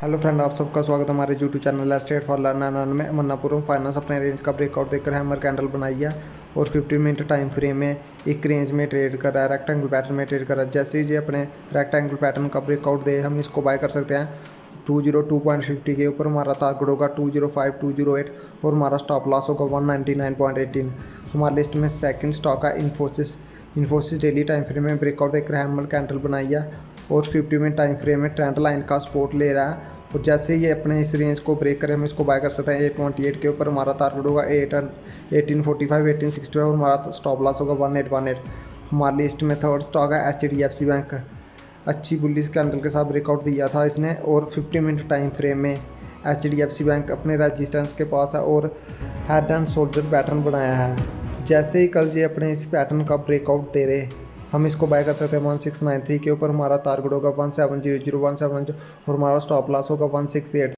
hello friend आप सबका स्वागत है हमारे YouTube channel state for learner में मन्नापुरम फाइनेंस अपने रेंज का ब्रेकआउट देकर हैमर कैंडल बनाई है और 15 मिनट टाइम फ्रेम में एक रेंज में ट्रेड कर रहा है रेक्टेंगल पैटर्न में ट्रेड कर रहा है जैसे ही ये अपने रेक्टेंगल पैटर्न का ब्रेकआउट दे हम इसको बाय कर सकते हैं two zero two point fifty के ऊपर हमारा टारगेट होगा two zero five two zero eight और हमारा स्टॉप लॉस होगा one ninety nine point eighteen हमारे लिस्ट में सेकेंड स्टॉक है Infosys Infosys daily time frame में ब्रेकआउट देकर हैमर कैंडल बनाई है और फिफ्टी में टाइम फ्रेम में ट्रेंड लाइन का सपोर्ट ले रहा है और जैसे ही अपने इस रेंज को ब्रेक करें हम इसको बाय कर सकते हैं एट ट्वेंटी एट के ऊपर हमारा टारगेट होगा eight eighteen forty five eighteen sixty five और हमारा स्टॉप लॉस होगा वन एट वन एट हमारे लिस्ट में थर्ड स्टॉक है H D F C bank अच्छी बुलिस कैंडल के साथ ब्रेकआउट दिया था इसने और फिफ्टी मिनट टाइम फ्रेम में H D F C bank अपने रजिस्टेंस के पास है और हेड एंड शोल्डर पैटर्न बनाया है जैसे ही कल ये अपने इस पैटर्न का ब्रेकआउट दे रहे हम इसको बाय कर सकते हैं वन सिक्स नाइन थ्री के ऊपर हमारा टारगेट होगा one seven zero zero one seven और हमारा स्टॉप लॉस होगा वन सिक्स एट